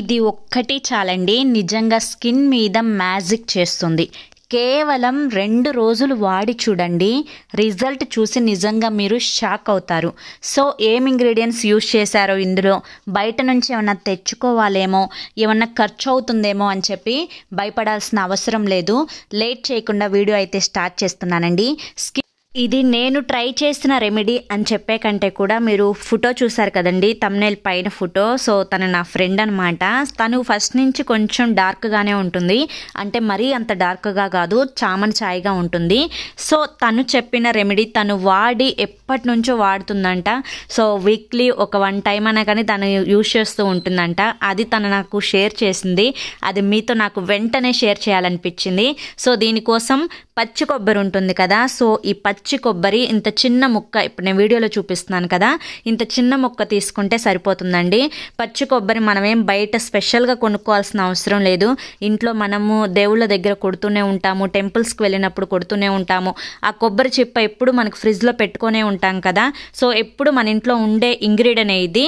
ఇది ఒక్కటి చాలండి నిజంగా స్కిన్ మీద మ్యాజిక్ చేస్తుంది కేవలం రెండు రోజులు వాడి చూడండి రిజల్ట్ చూసి నిజంగా మీరు షాక్ అవుతారు సో ఏం ఇంగ్రీడియంట్స్ యూస్ చేశారో ఇందులో బయట నుంచి ఏమన్నా తెచ్చుకోవాలేమో ఏమన్నా ఖర్చు అవుతుందేమో అని చెప్పి భయపడాల్సిన అవసరం లేదు లేట్ చేయకుండా వీడియో అయితే స్టార్ట్ చేస్తున్నానండి స్కిన్ ఇది నేను ట్రై చేసిన రెమెడీ అని చెప్పే కంటే కూడా మీరు ఫోటో చూసారు కదండి తమ్నేల్ పైన ఫోటో సో తను నా ఫ్రెండ్ అనమాట తను ఫస్ట్ నుంచి కొంచెం డార్క్గానే ఉంటుంది అంటే మరీ అంత డార్క్గా కాదు చామన్ ఛాయ్గా ఉంటుంది సో తను చెప్పిన రెమెడీ తను వాడి ఎప్పటి నుంచో వాడుతుందంట సో వీక్లీ ఒక వన్ టైం అనే కానీ తను యూజ్ చేస్తూ ఉంటుందంట అది తను నాకు షేర్ చేసింది అది మీతో నాకు వెంటనే షేర్ చేయాలనిపించింది సో దీనికోసం పచ్చి కొబ్బరి ఉంటుంది కదా సో ఈ పచ్చి కొబ్బరి ఇంత చిన్న ముక్క ఇప్పుడు నేను వీడియోలో చూపిస్తున్నాను కదా ఇంత చిన్న ముక్క తీసుకుంటే సరిపోతుందండి పచ్చి కొబ్బరి మనమేం బయట స్పెషల్గా కొనుక్కోవాల్సిన అవసరం లేదు ఇంట్లో మనము దేవుళ్ళ దగ్గర కొడుతూనే ఉంటాము టెంపుల్స్కి వెళ్ళినప్పుడు కొడుతూనే ఉంటాము ఆ కొబ్బరి చిప్ప ఎప్పుడు మనకు ఫ్రిడ్జ్లో పెట్టుకునే ఉంటాం కదా సో ఎప్పుడు మన ఇంట్లో ఉండే ఇంగ్రీడియంట్ ఇది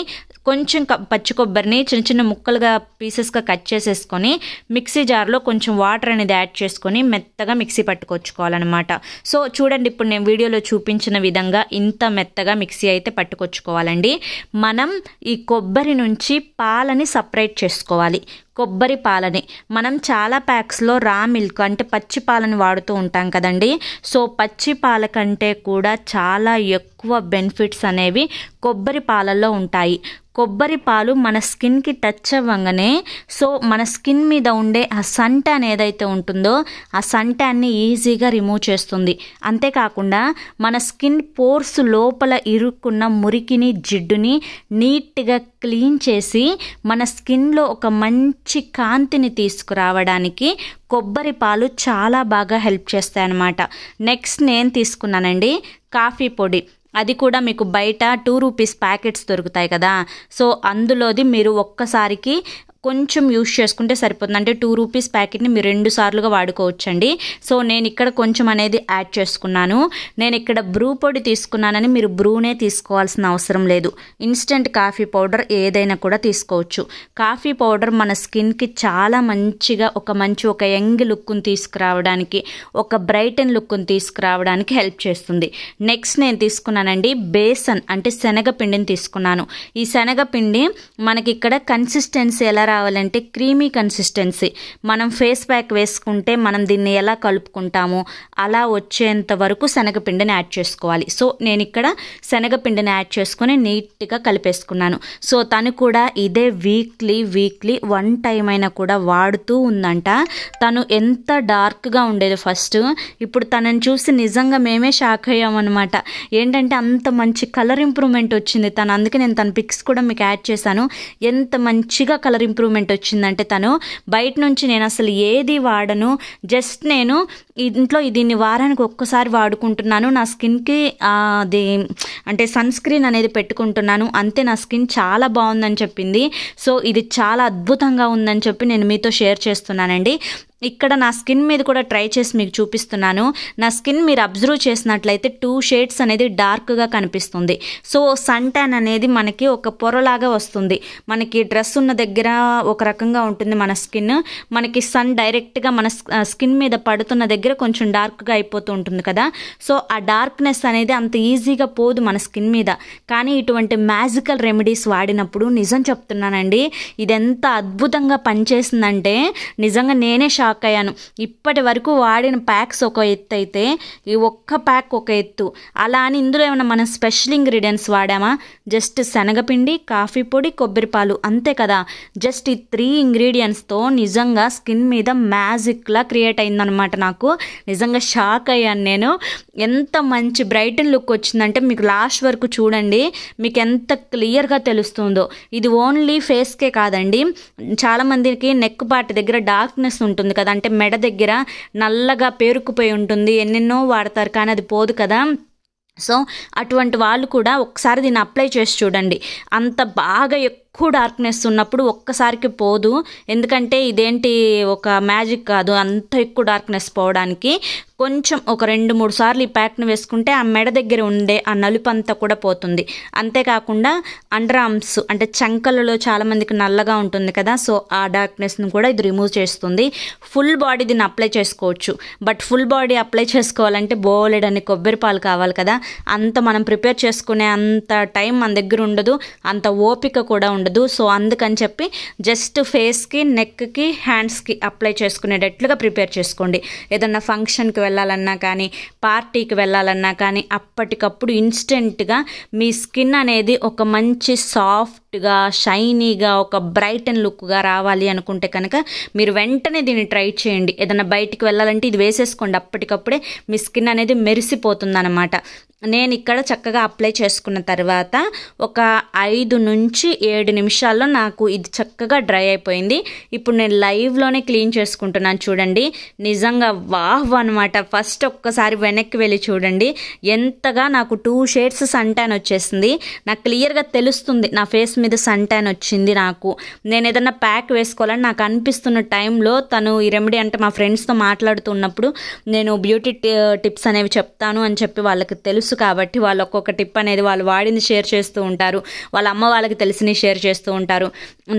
కొంచెం పచ్చి కొబ్బరిని చిన్న చిన్న ముక్కలుగా పీసెస్గా కట్ చేసేసుకొని మిక్సీ జార్లో కొంచెం వాటర్ అనేది యాడ్ చేసుకొని మెత్తగా మిక్సీ పట్టుకొచ్చుకోవాలన్నమాట సో చూడండి ఇప్పుడు నేను వీడియోలో చూపించిన విధంగా ఇంత మెత్తగా మిక్సీ అయితే పట్టుకొచ్చుకోవాలండి మనం ఈ కొబ్బరి నుంచి పాలని సపరేట్ చేసుకోవాలి కొబ్బరి పాలని మనం చాలా ప్యాక్స్లో రా మిల్క్ అంటే పచ్చి పాలని వాడుతూ ఉంటాం కదండి సో పచ్చి పాల కంటే కూడా చాలా ఎక్కువ బెనిఫిట్స్ అనేవి కొబ్బరి పాలల్లో ఉంటాయి కొబ్బరి పాలు మన స్కిన్కి టచ్ అవ్వగానే సో మన స్కిన్ మీద ఉండే ఆ సంట ట్యాన్ ఏదైతే ఉంటుందో ఆ సంటాన్ని ఈజీగా రిమూవ్ చేస్తుంది అంతేకాకుండా మన స్కిన్ పోర్స్ లోపల ఇరుక్కున్న మురికిని జిడ్డుని నీట్గా క్లీన్ చేసి మన స్కిన్లో ఒక మంచి మంచి కాంతిని తీసుకురావడానికి కొబ్బరి పాలు చాలా బాగా హెల్ప్ చేస్తాయి అన్నమాట నెక్స్ట్ నేను తీసుకున్నానండి కాఫీ పొడి అది కూడా మీకు బయట టూ రూపీస్ ప్యాకెట్స్ దొరుకుతాయి కదా సో అందులోది మీరు ఒక్కసారికి కొంచెం యూస్ చేసుకుంటే సరిపోతుంది అంటే టూ రూపీస్ ప్యాకెట్ని మీరు రెండు సార్లుగా వాడుకోవచ్చండి సో నేను ఇక్కడ కొంచెం అనేది యాడ్ చేసుకున్నాను నేను ఇక్కడ బ్రూ పొడి తీసుకున్నానని మీరు బ్రూనే తీసుకోవాల్సిన అవసరం లేదు ఇన్స్టెంట్ కాఫీ పౌడర్ ఏదైనా కూడా తీసుకోవచ్చు కాఫీ పౌడర్ మన స్కిన్కి చాలా మంచిగా ఒక మంచి ఒక యంగ్ లుక్ను తీసుకురావడానికి ఒక బ్రైట్ అండ్ లుక్ను తీసుకురావడానికి హెల్ప్ చేస్తుంది నెక్స్ట్ నేను తీసుకున్నానండి బేసన్ అంటే శనగపిండిని తీసుకున్నాను ఈ శనగపిండి మనకి ఇక్కడ కన్సిస్టెన్సీ ఎలా రావాలంటే క్రీమీ కన్సిస్టెన్సీ మనం ఫేస్ ప్యాక్ వేసుకుంటే మనం దీన్ని ఎలా కలుపుకుంటామో అలా వచ్చేంత వరకు శనగపిండిని యాడ్ చేసుకోవాలి సో నేను ఇక్కడ శనగపిండిని యాడ్ చేసుకుని నీట్గా కలిపేసుకున్నాను సో తను కూడా ఇదే వీక్లీ వీక్లీ వన్ టైం అయినా కూడా వాడుతూ ఉందంట తను ఎంత డార్క్గా ఉండేది ఫస్ట్ ఇప్పుడు తనని చూసి నిజంగా మేమే షాక్ అయ్యామన్నమాట ఏంటంటే అంత మంచి కలర్ ఇంప్రూవ్మెంట్ వచ్చింది తను అందుకే నేను తన పిక్స్ కూడా మీకు యాడ్ చేశాను ఎంత మంచిగా కలర్ ఇంప్రూవ్ ఇంప్రూవ్మెంట్ వచ్చిందంటే తను బయట నుంచి నేను అసలు ఏది వాడను జస్ట్ నేను ఇంట్లో దీన్ని వారానికి ఒక్కసారి వాడుకుంటున్నాను నా స్కిన్కి అది అంటే సన్ స్క్రీన్ అనేది పెట్టుకుంటున్నాను అంతే నా స్కిన్ చాలా బాగుందని చెప్పింది సో ఇది చాలా అద్భుతంగా ఉందని చెప్పి నేను మీతో షేర్ చేస్తున్నానండి ఇక్కడ నా స్కిన్ మీద కూడా ట్రై చేసి మీకు చూపిస్తున్నాను నా స్కిన్ మీరు అబ్జర్వ్ చేసినట్లయితే టూ షేడ్స్ అనేది డార్క్గా కనిపిస్తుంది సో సన్ ట్యాన్ అనేది మనకి ఒక పొరలాగా వస్తుంది మనకి డ్రెస్ ఉన్న దగ్గర ఒక రకంగా ఉంటుంది మన స్కిన్ మనకి సన్ డైరెక్ట్గా మన స్కిన్ మీద పడుతున్న దగ్గర దగ్గర కొంచెం డార్క్గా అయిపోతూ ఉంటుంది కదా సో ఆ డార్క్నెస్ అనేది అంత ఈజీగా పోదు మన స్కిన్ మీద కానీ ఇటువంటి మ్యాజికల్ రెమెడీస్ వాడినప్పుడు నిజం చెప్తున్నానండి ఇది ఎంత అద్భుతంగా పనిచేసిందంటే నిజంగా నేనే షాక్ అయ్యాను ఇప్పటి వరకు వాడిన ప్యాక్స్ ఒక ఎత్తు అయితే ఈ ఒక్క ప్యాక్ ఒక ఎత్తు అలా అని ఇందులో ఏమైనా మనం స్పెషల్ ఇంగ్రీడియంట్స్ వాడామా జస్ట్ శనగపిండి కాఫీ పొడి కొబ్బరి పాలు అంతే కదా జస్ట్ ఈ త్రీ ఇంగ్రీడియంట్స్తో నిజంగా స్కిన్ మీద మ్యాజిక్లా క్రియేట్ అయిందనమాట నాకు నిజంగా షాక్ అయ్యాను నేను ఎంత మంచి బ్రైటన్ లుక్ వచ్చిందంటే మీకు లాస్ట్ వరకు చూడండి మీకు ఎంత క్లియర్గా తెలుస్తుందో ఇది ఓన్లీ ఫేస్కే కాదండి చాలామందికి నెక్ పార్ట్ దగ్గర డార్క్నెస్ ఉంటుంది కదా అంటే మెడ దగ్గర నల్లగా పేరుకుపోయి ఉంటుంది ఎన్నెన్నో వాడతారు కానీ అది పోదు కదా సో అటువంటి వాళ్ళు కూడా ఒకసారి దీన్ని అప్లై చేసి చూడండి అంత బాగా ఎక్కువ డార్క్నెస్ ఉన్నప్పుడు ఒక్కసారికి పోదు ఎందుకంటే ఇదేంటి ఒక మ్యాజిక్ కాదు అంత ఎక్కువ డార్క్నెస్ పోవడానికి కొంచెం ఒక రెండు మూడు సార్లు ఈ ప్యాక్ను వేసుకుంటే ఆ మెడ దగ్గర ఉండే ఆ నలుపు అంతా కూడా పోతుంది అంతేకాకుండా అండర్ ఆర్మ్స్ అంటే చంకలలో చాలామందికి నల్లగా ఉంటుంది కదా సో ఆ డార్క్నెస్ను కూడా ఇది రిమూవ్ చేస్తుంది ఫుల్ బాడీ దీన్ని అప్లై చేసుకోవచ్చు బట్ ఫుల్ బాడీ అప్లై చేసుకోవాలంటే బోలెడ్ అని కొబ్బరి పాలు కావాలి కదా అంత మనం ప్రిపేర్ చేసుకునే అంత టైం మన దగ్గర ఉండదు అంత ఓపిక కూడా ఉండదు ఉండదు సో అందుకని చెప్పి జస్ట్ ఫేస్కి నెక్కి హ్యాండ్స్కి అప్లై చేసుకునేటట్లుగా ప్రిపేర్ చేసుకోండి ఏదన్నా ఫంక్షన్కి వెళ్ళాలన్నా కానీ పార్టీకి వెళ్ళాలన్నా కానీ అప్పటికప్పుడు ఇన్స్టెంట్గా మీ స్కిన్ అనేది ఒక మంచి సాఫ్ట్గా షైనీగా ఒక బ్రైట్ అండ్ లుక్గా రావాలి అనుకుంటే కనుక మీరు వెంటనే దీన్ని ట్రై చేయండి ఏదైనా బయటికి వెళ్ళాలంటే ఇది వేసేసుకోండి అప్పటికప్పుడే మీ స్కిన్ అనేది మెరిసిపోతుంది అనమాట నేను ఇక్కడ చక్కగా అప్లై చేసుకున్న తర్వాత ఒక ఐదు నుంచి ఏడు నిమిషాల్లో నాకు ఇది చక్కగా డ్రై అయిపోయింది ఇప్పుడు నేను లైవ్లోనే క్లీన్ చేసుకుంటున్నాను చూడండి నిజంగా వాహ్ అనమాట ఫస్ట్ ఒక్కసారి వెనక్కి వెళ్ళి చూడండి ఎంతగా నాకు టూ షేడ్స్ సన్టాన్ వచ్చేసింది నాకు క్లియర్గా తెలుస్తుంది నా ఫేస్ మీద సన్టాన్ వచ్చింది నాకు నేను ఏదైనా ప్యాక్ వేసుకోవాలని నాకు అనిపిస్తున్న టైంలో తను ఈ రెమెడీ అంటే మా ఫ్రెండ్స్తో మాట్లాడుతున్నప్పుడు నేను బ్యూటీ టిప్స్ అనేవి చెప్తాను అని చెప్పి వాళ్ళకి తెలుసు తెలుసు కాబట్టి వాళ్ళు ఒక్కొక్క టిప్ అనేది వాళ్ళు వాడింది షేర్ చేస్తూ ఉంటారు వాళ్ళ అమ్మ వాళ్ళకి తెలిసినవి షేర్ చేస్తూ ఉంటారు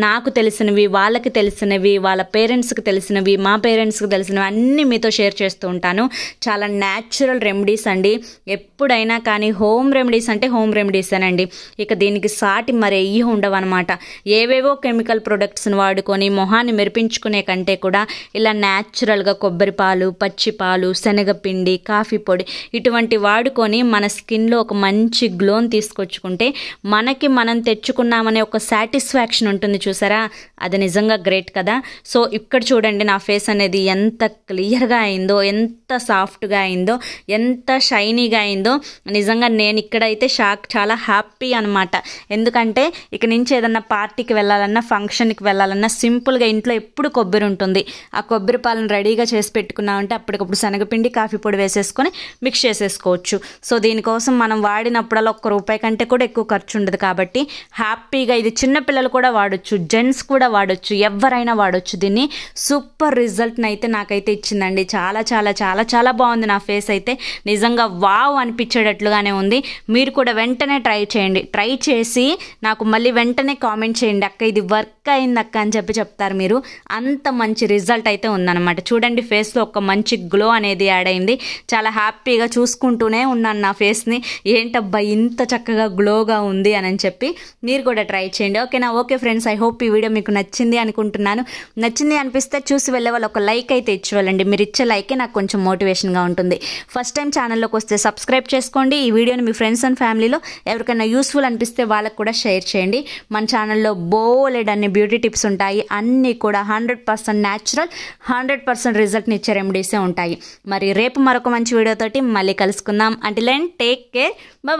నాకు తెలిసినవి వాళ్ళకి తెలిసినవి వాళ్ళ పేరెంట్స్కి తెలిసినవి మా పేరెంట్స్కి తెలిసినవి అన్నీ మీతో షేర్ చేస్తూ ఉంటాను చాలా న్యాచురల్ రెమెడీస్ అండి ఎప్పుడైనా కానీ హోమ్ రెమెడీస్ అంటే హోమ్ రెమెడీసేనండి ఇక దీనికి సాటి మరి ఎయ్యి అనమాట ఏవేవో కెమికల్ ప్రొడక్ట్స్ని వాడుకొని మొహాన్ని మెరిపించుకునే కంటే కూడా ఇలా న్యాచురల్గా కొబ్బరి పాలు పచ్చి పాలు శనగపిండి కాఫీ పొడి ఇటువంటి వాడుకొని మన మన స్కిన్లో ఒక మంచి గ్లోన్ తీసుకొచ్చుకుంటే మనకి మనం తెచ్చుకున్నామనే ఒక సాటిస్ఫాక్షన్ ఉంటుంది చూసారా అది నిజంగా గ్రేట్ కదా సో ఇక్కడ చూడండి నా ఫేస్ అనేది ఎంత క్లియర్గా అయిందో ఎంత సాఫ్ట్గా అయిందో ఎంత షైనీగా అయిందో నిజంగా నేను ఇక్కడైతే షాక్ చాలా హ్యాపీ అనమాట ఎందుకంటే ఇక నుంచి ఏదన్నా పార్టీకి వెళ్ళాలన్నా ఫంక్షన్కి వెళ్ళాలన్నా సింపుల్గా ఇంట్లో ఎప్పుడు కొబ్బరి ఉంటుంది ఆ కొబ్బరి పాలను రెడీగా చేసి పెట్టుకున్నామంటే అప్పటికప్పుడు శనగపిండి కాఫీ పొడి వేసేసుకొని మిక్స్ చేసేసుకోవచ్చు సో దీనికోసం మనం వాడినప్పుడల్లా ఒక్క రూపాయి కంటే కూడా ఎక్కువ ఖర్చు ఉండదు కాబట్టి హ్యాపీగా ఇది చిన్న పిల్లలు కూడా వాడచ్చు జెంట్స్ కూడా వాడచ్చు ఎవరైనా వాడచ్చు దీన్ని సూపర్ రిజల్ట్ని అయితే నాకైతే ఇచ్చిందండి చాలా చాలా చాలా చాలా బాగుంది నా ఫేస్ అయితే నిజంగా వావ్ అనిపించేటట్లుగానే ఉంది మీరు కూడా వెంటనే ట్రై చేయండి ట్రై చేసి నాకు మళ్ళీ వెంటనే కామెంట్ చేయండి అక్క ఇది వర్క్ అయింది అక్క అని చెప్పి చెప్తారు మీరు అంత మంచి రిజల్ట్ అయితే ఉందన్నమాట చూడండి ఫేస్లో ఒక మంచి గ్లో అనేది యాడ్ అయింది చాలా హ్యాపీగా చూసుకుంటూనే ఉన్నాను నా ఫేస్ని ఏంటబ్బా ఇంత చక్కగా గ్లోగా ఉంది అని చెప్పి మీరు కూడా ట్రై చేయండి ఓకేనా ఓకే ఫ్రెండ్స్ ఐ హోప్ ఈ వీడియో మీకు నచ్చింది అనుకుంటున్నాను నచ్చింది అనిపిస్తే చూసి వెళ్ళే వాళ్ళు ఒక లైక్ అయితే ఇచ్చేవాళ్ళండి మీరు ఇచ్చే లైకే నాకు కొంచెం మోటివేషన్గా ఉంటుంది ఫస్ట్ టైం ఛానల్లోకి వస్తే సబ్స్క్రైబ్ చేసుకోండి ఈ వీడియోని మీ ఫ్రెండ్స్ అండ్ ఫ్యామిలీలో ఎవరికైనా యూస్ఫుల్ అనిపిస్తే వాళ్ళకు కూడా షేర్ చేయండి మన ఛానల్లో బోలెడ్ అన్ని బ్యూటీ టిప్స్ ఉంటాయి అన్నీ కూడా hundred percent natural hundred percent రిజల్ట్ని ఇచ్చే రెమెడీసే ఉంటాయి మరి రేపు మరొక మంచి వీడియోతోటి మళ్ళీ కలుసుకుందాం అంటే take care. Bye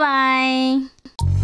bye.